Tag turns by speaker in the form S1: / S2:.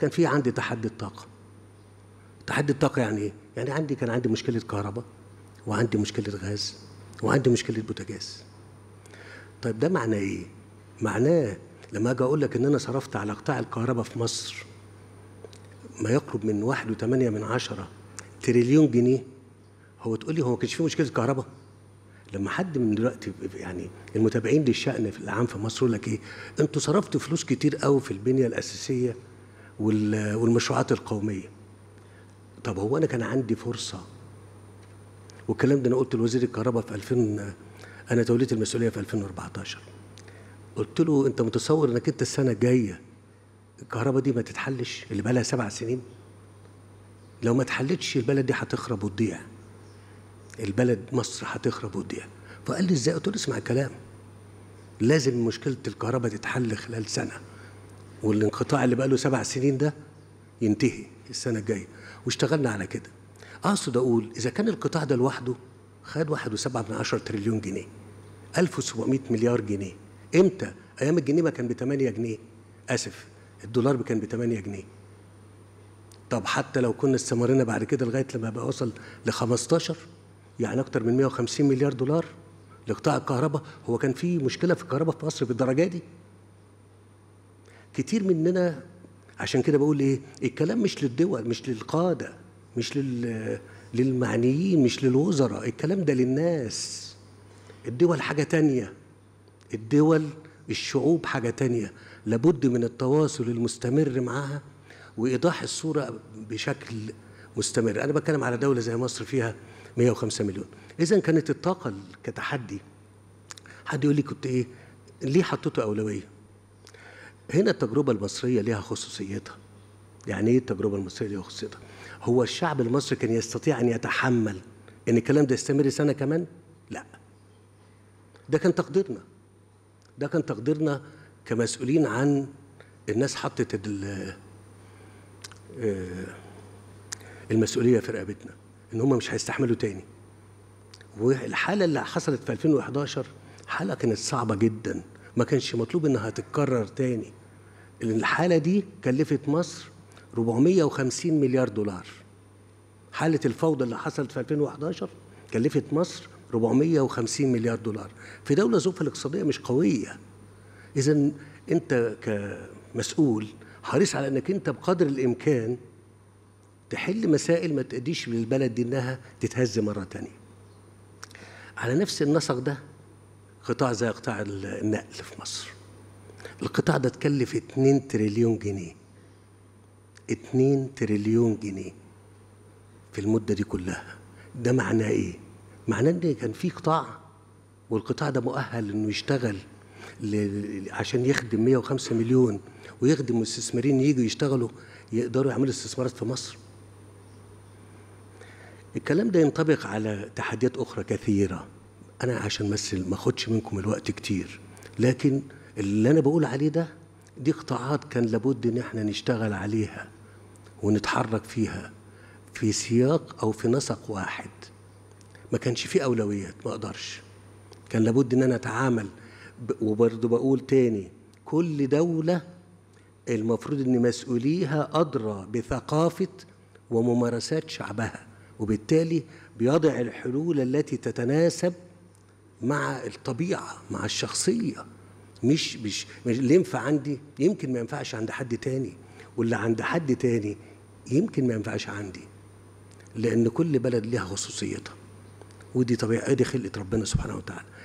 S1: كان في عندي تحدي الطاقه تحدي الطاقه يعني ايه يعني عندي كان عندي مشكله كهرباء وعندي مشكله غاز وعندي مشكله بوتاجاز طيب ده معناه ايه معناه لما اجي اقول لك ان انا صرفت على قطاع الكهرباء في مصر ما يقرب من 1.8 من عشرة تريليون جنيه هو تقول لي هو ما كانش فيه مشكله كهرباء لما حد من دلوقتي يعني المتابعين للشأن في العام في مصر يقول لك ايه انتوا صرفتوا فلوس كتير قوي في البنيه الاساسيه والمشروعات القوميه طب هو انا كان عندي فرصه والكلام ده انا قلت لوزير الكهرباء في 2000 انا توليت المسؤوليه في 2014 قلت له انت متصور انك انت السنه الجايه الكهرباء دي ما تتحلش اللي بقى لها سبع سنين لو ما اتحلتش البلد دي هتخرب وتضيع البلد مصر هتخرب وتضيع فقال لي ازاي قلت له اسمع الكلام لازم مشكله الكهرباء تتحل خلال سنه والانقطاع اللي بقاله سبع سنين ده ينتهي السنة الجاية واشتغلنا على كده أقصد أقول إذا كان القطاع ده لوحده خد واحد وسبعة من عشر تريليون جنيه 1700 مليار جنيه إمتى؟ أيام الجنيه ما كان ب 8 جنيه آسف الدولار كان ب 8 جنيه طب حتى لو كنا استمرنا بعد كده لغاية لما بقى وصل ل 15 يعني أكتر من 150 مليار دولار لقطاع الكهرباء هو كان في مشكلة في الكهرباء في مصر بالدرجة دي كتير مننا عشان كده بقول ايه الكلام مش للدول مش للقاده مش لل للمعنيين مش للوزراء الكلام ده للناس الدول حاجه تانية الدول الشعوب حاجه تانية لابد من التواصل المستمر معها وايضاح الصوره بشكل مستمر انا بتكلم على دوله زي مصر فيها 105 مليون اذا كانت الطاقه كتحدي حد يقول لي كنت ايه ليه حطيته اولويه هنا التجربة المصرية لها خصوصيتها يعني ايه التجربة المصرية لها خصوصيتها هو الشعب المصري كان يستطيع أن يتحمل إن الكلام ده يستمر سنة كمان لا ده كان تقديرنا ده كان تقديرنا كمسؤولين عن الناس حطت آه، المسؤولية في رقبتنا إن هم مش هيستحملوا تاني والحالة اللي حصلت في 2011 حالة كانت صعبة جدا ما كانش مطلوب إنها تتكرر تاني الحالة دي كلفت مصر 450 مليار دولار حالة الفوضى اللي حصلت في 2011 كلفت مصر 450 مليار دولار في دولة ظروفها الاقتصادية مش قوية إذا أنت كمسؤول حريص على أنك أنت بقدر الإمكان تحل مسائل ما تأديش للبلد دي أنها تتهز مرة تانية على نفس النسق ده قطاع زي قطاع النقل في مصر القطاع ده اتكلف 2 تريليون جنيه 2 تريليون جنيه في المدة دي كلها ده معناه ايه؟ معناه ان كان في قطاع والقطاع ده مؤهل انه يشتغل ل... عشان يخدم 105 مليون ويخدم مستثمرين يجوا يشتغلوا يقدروا يعملوا استثمارات في مصر الكلام ده ينطبق على تحديات اخرى كثيره انا عشان بس ما اخدش منكم الوقت كتير لكن اللي انا بقول عليه ده دي قطاعات كان لابد ان احنا نشتغل عليها ونتحرك فيها في سياق او في نسق واحد ما كانش فيه اولويات ما اقدرش كان لابد ان انا اتعامل وبرضه بقول تاني كل دوله المفروض ان مسؤوليها ادرى بثقافه وممارسات شعبها وبالتالي بيضع الحلول التي تتناسب مع الطبيعه مع الشخصيه مش مش اللي ينفع عندي يمكن ما ينفعش عند حد تاني واللي عند حد تاني يمكن ما ينفعش عندي لان كل بلد ليها خصوصيتها ودي طبيعه دي خلقه ربنا سبحانه وتعالى